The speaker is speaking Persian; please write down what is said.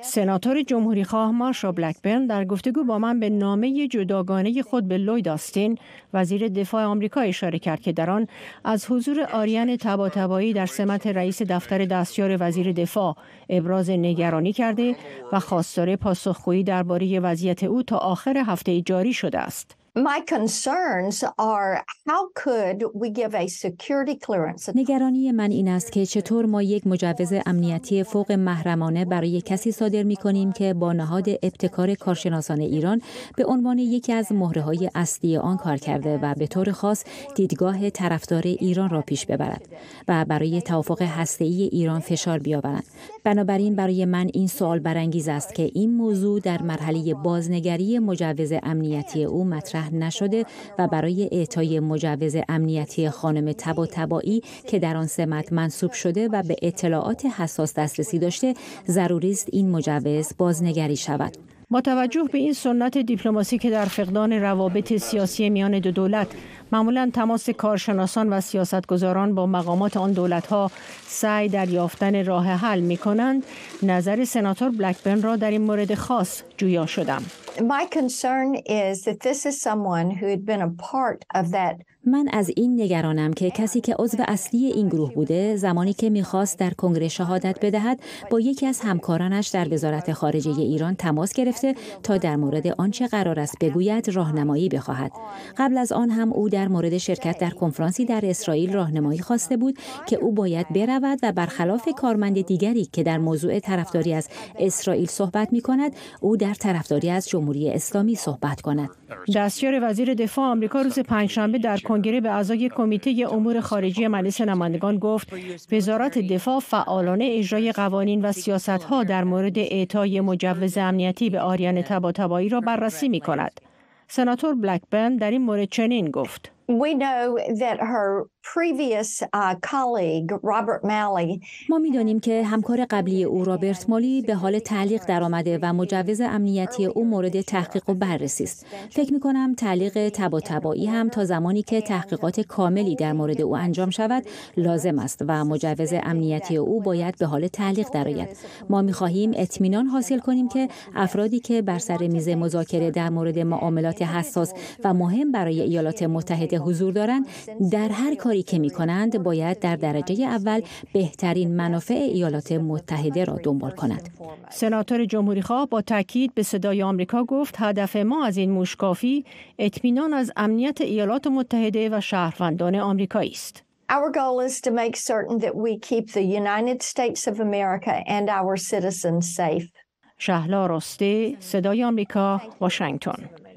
سناتور جمهوری خواه مارشا بلکبرن در گفتگو با من به نامه جداگانه خود به لوید آستین وزیر دفاع آمریکا اشاره کرد که در آن از حضور آریان تباتبایی در سمت رئیس دفتر دستیار وزیر دفاع ابراز نگرانی کرده و خواستار پاسخگویی درباره وضعیت او تا آخر هفته جاری شده است. نگرانی من این است که چطور ما یک مجوز امنیتی فوق محرمانه برای کسی صادر می کنیم که با نهاد ابتکار کارشناسان ایران به عنوان یکی از مهره های اصلی آن کار کرده و به طور خاص دیدگاه طرفدار ایران را پیش ببرد و برای توافق ای ایران فشار بیاورند. بنابراین برای من این سوال برانگیز است که این موضوع در مرحله بازنگری مجوز امنیتی او مطرح نشده و برای اعطای مجوز امنیتی خانم تبا تبایی که در آن سمت منصوب شده و به اطلاعات حساس دسترسی داشته ضروری است این مجوز بازنگری شود با توجه به این سنت دیپلماسی که در فقدان روابط سیاسی میان دو دولت معمولا تماس کارشناسان و سیاستگزاران با مقامات آن ها سعی در یافتن راه حل می کنند نظر سناتور بلکبرن را در این مورد خاص جویا شدم My concern is that this is someone who had been a part of that من از این نگرانم که کسی که عضو اصلی این گروه بوده زمانی که میخواست در کنگره شهادت بدهد با یکی از همکارانش در وزارت خارجه ایران تماس گرفته تا در مورد آنچه قرار است بگوید راهنمایی بخواهد قبل از آن هم او در مورد شرکت در کنفرانسی در اسرائیل راهنمایی خواسته بود که او باید برود و برخلاف کارمند دیگری که در موضوع طرفداری از اسرائیل صحبت می کند او در طرفداری از جمهوری اسلامی صحبت کند. دستیار وزیر دفاع آمریکا روز پنجشنبه در کنگره به اعضای کمیته امور خارجی مجلس نمایندگان گفت وزارت دفاع فعالانه اجرای قوانین و سیاستها در مورد اعطای مجوز امنیتی به آریان تباتبایی را بررسی می کند. سناتور بلکبرن در این مورد چنین گفت. Uh, ما میدانیم که همکار قبلی او رابرت مالی به حال تعلیق درآمده و مجوز امنیتی او مورد تحقیق و بررسی است فکر می کنم تعلیق تبا تبایی هم تا زمانی که تحقیقات کاملی در مورد او انجام شود لازم است و مجوز امنیتی او باید به حال تعلیق درآید ما می خواهیم اطمینان حاصل کنیم که افرادی که بر سر میز مذاکره در مورد معاملات حساس و مهم برای ایالات متحده حضور دارند در هر کاری که می کنند باید در درجه اول بهترین منافع ایالات متحده را دنبال کند. سناتور جمهوری خواه با تاکید به صدای آمریکا گفت هدف ما از این موشکافی اطمینان از امنیت ایالات متحده و شهروندان آمریکایی است. Our goal is to make certain that we keep the United States of America شهلا راسته صدای آمریکا واشنگتن